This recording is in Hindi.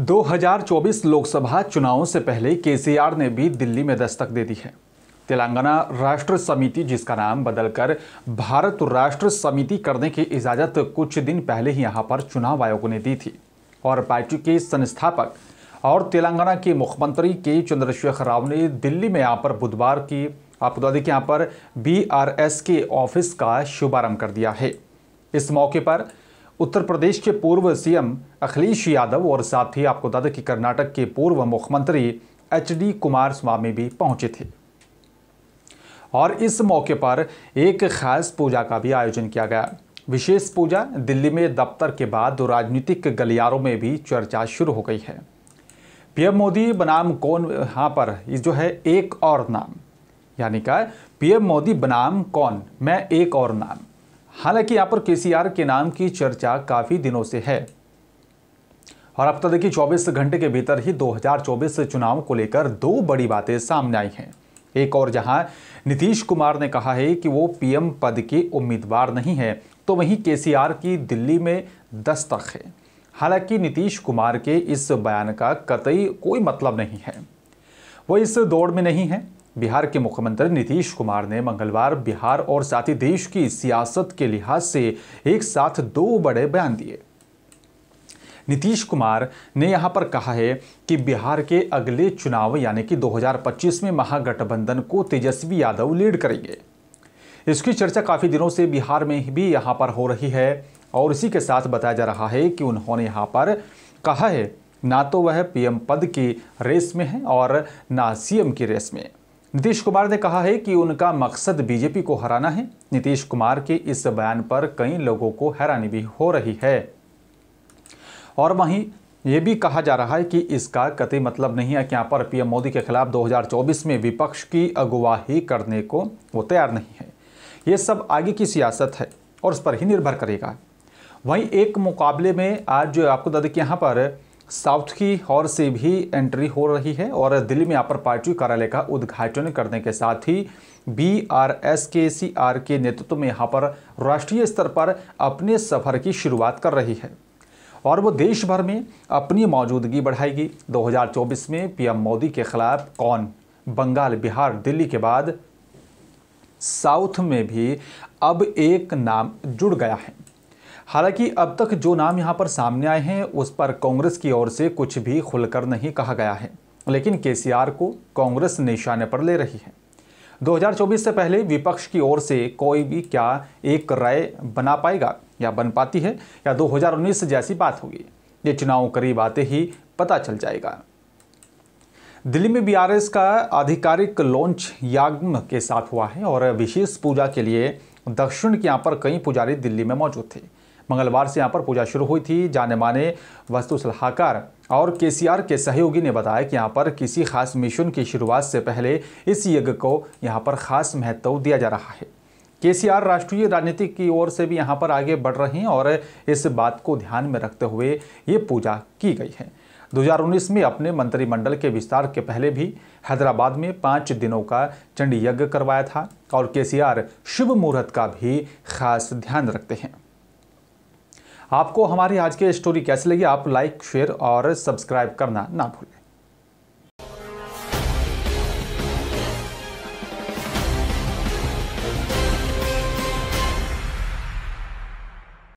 2024 लोकसभा चुनावों से पहले केसीआर ने भी दिल्ली में दस्तक दे दी है तेलंगाना राष्ट्र समिति जिसका नाम बदलकर भारत राष्ट्र समिति करने की इजाज़त कुछ दिन पहले ही यहाँ पर चुनाव आयोग ने दी थी और पार्टी के संस्थापक और तेलंगाना के मुख्यमंत्री के चंद्रशेखर राव ने दिल्ली में यहाँ पर बुधवार की आपको बता दें कि यहाँ पर बी के ऑफिस का शुभारंभ कर दिया है इस मौके पर उत्तर प्रदेश के पूर्व सीएम अखिलेश यादव और साथ ही आपको बता दें कि कर्नाटक के पूर्व मुख्यमंत्री एच डी कुमार स्वामी भी पहुंचे थे और इस मौके पर एक खास पूजा का भी आयोजन किया गया विशेष पूजा दिल्ली में दफ्तर के बाद राजनीतिक गलियारों में भी चर्चा शुरू हो गई है पीएम मोदी बनाम कौन यहाँ पर जो है एक और नाम यानी का पीएम मोदी बनाम कौन मैं एक और नाम हालांकि यहां पर केसीआर के नाम की चर्चा काफ़ी दिनों से है और अब तक तो देखिए 24 घंटे के भीतर ही 2024 चुनाव को लेकर दो बड़ी बातें सामने आई हैं एक और जहां नीतीश कुमार ने कहा है कि वो पीएम पद के उम्मीदवार नहीं है तो वहीं केसीआर की दिल्ली में दस्तक है हालांकि नीतीश कुमार के इस बयान का कतई कोई मतलब नहीं है वो इस दौड़ में नहीं है बिहार के मुख्यमंत्री नीतीश कुमार ने मंगलवार बिहार और साथ ही देश की सियासत के लिहाज से एक साथ दो बड़े बयान दिए नीतीश कुमार ने यहां पर कहा है कि बिहार के अगले चुनाव यानी कि 2025 में महागठबंधन को तेजस्वी यादव लीड करेंगे इसकी चर्चा काफ़ी दिनों से बिहार में भी यहाँ पर हो रही है और इसी के साथ बताया जा रहा है कि उन्होंने यहाँ पर कहा है ना तो वह पीएम पद की रेस में है और ना सीएम की रेस में नीतीश कुमार ने कहा है कि उनका मकसद बीजेपी को हराना है नीतीश कुमार के इस बयान पर कई लोगों को हैरानी भी हो रही है और वहीं ये भी कहा जा रहा है कि इसका कतई मतलब नहीं है कि यहाँ पर पीएम मोदी के खिलाफ 2024 में विपक्ष की अगुवाही करने को वो तैयार नहीं है ये सब आगे की सियासत है और उस पर ही निर्भर करेगा वहीं एक मुकाबले में आज जो आपको बता दें कि यहाँ पर साउथ की ओर से भी एंट्री हो रही है और दिल्ली में अपर पार्टी कार्यालय का उद्घाटन करने के साथ ही बी आर एस के सी आर के नेतृत्व में यहाँ पर राष्ट्रीय स्तर पर अपने सफर की शुरुआत कर रही है और वो देश भर में अपनी मौजूदगी बढ़ाएगी 2024 में पीएम मोदी के खिलाफ कौन बंगाल बिहार दिल्ली के बाद साउथ में भी अब एक नाम जुड़ गया है हालांकि अब तक जो नाम यहाँ पर सामने आए हैं उस पर कांग्रेस की ओर से कुछ भी खुलकर नहीं कहा गया है लेकिन केसीआर को कांग्रेस निशाने पर ले रही है 2024 से पहले विपक्ष की ओर से कोई भी क्या एक राय बना पाएगा या बन पाती है या 2019 जैसी बात होगी ये चुनाव करीब आते ही पता चल जाएगा दिल्ली में बीआरएस का आधिकारिक लॉन्च याग्म के साथ हुआ है और विशेष पूजा के लिए दक्षिण के यहाँ पर कई पुजारी दिल्ली में मौजूद थे मंगलवार से यहाँ पर पूजा शुरू हुई थी जाने माने वस्तु सलाहकार और केसीआर के सहयोगी ने बताया कि यहाँ पर किसी खास मिशन की शुरुआत से पहले इस यज्ञ को यहाँ पर खास महत्व दिया जा रहा है केसीआर राष्ट्रीय राजनीति की ओर से भी यहाँ पर आगे बढ़ रहे हैं और इस बात को ध्यान में रखते हुए ये पूजा की गई है 2019 में अपने मंत्रिमंडल के विस्तार के पहले भी हैदराबाद में पाँच दिनों का चंडी यज्ञ करवाया था और केसीआर शुभ मुहूर्त का भी खास ध्यान रखते हैं आपको हमारी आज की स्टोरी कैसी लगी आप लाइक शेयर और सब्सक्राइब करना ना भूलें